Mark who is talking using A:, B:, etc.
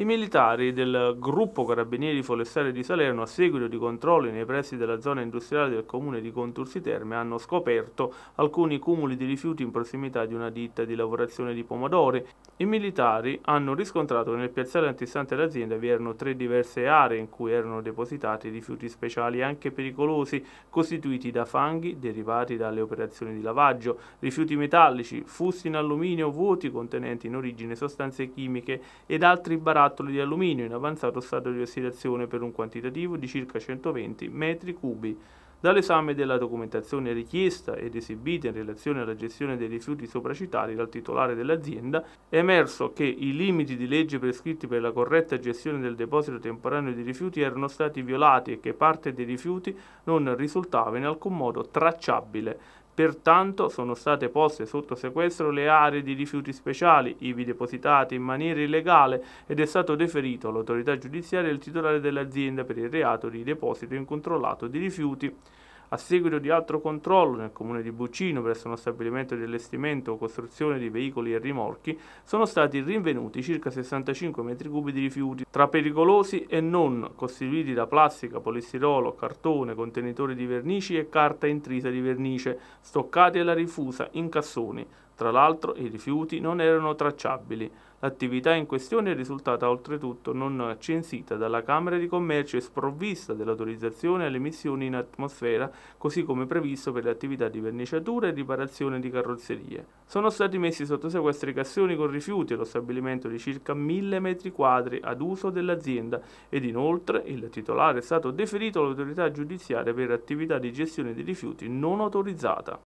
A: I militari del gruppo Carabinieri Forestali di Salerno, a seguito di controlli nei pressi della zona industriale del comune di Contursi Terme, hanno scoperto alcuni cumuli di rifiuti in prossimità di una ditta di lavorazione di pomodori. I militari hanno riscontrato che nel piazzale antistante all'azienda vi erano tre diverse aree in cui erano depositati rifiuti speciali anche pericolosi, costituiti da fanghi derivati dalle operazioni di lavaggio, rifiuti metallici, fusti in alluminio vuoti contenenti in origine sostanze chimiche ed altri baratti barattoli di alluminio in avanzato stato di ossidazione per un quantitativo di circa 120 metri cubi. Dall'esame della documentazione richiesta ed esibita in relazione alla gestione dei rifiuti sopracitati dal titolare dell'azienda, è emerso che i limiti di legge prescritti per la corretta gestione del deposito temporaneo di rifiuti erano stati violati e che parte dei rifiuti non risultava in alcun modo tracciabile. Pertanto sono state poste sotto sequestro le aree di rifiuti speciali, ivi depositate in maniera illegale ed è stato deferito all'autorità giudiziaria il titolare dell'azienda per il reato di deposito incontrollato di rifiuti a seguito di altro controllo nel comune di Buccino presso uno stabilimento di allestimento o costruzione di veicoli e rimorchi, sono stati rinvenuti circa 65 metri cubi di rifiuti, tra pericolosi e non, costituiti da plastica, polistirolo, cartone, contenitori di vernici e carta intrisa di vernice, stoccati alla rifusa in cassoni. Tra l'altro i rifiuti non erano tracciabili. L'attività in questione è risultata oltretutto non censita dalla Camera di Commercio e sprovvista dell'autorizzazione alle emissioni in atmosfera, così come previsto per le attività di verniciatura e riparazione di carrozzerie. Sono stati messi sotto sequestro i cassoni con rifiuti allo stabilimento di circa 1000 metri quadri ad uso dell'azienda ed inoltre il titolare è stato deferito all'autorità giudiziaria per attività di gestione di rifiuti non autorizzata.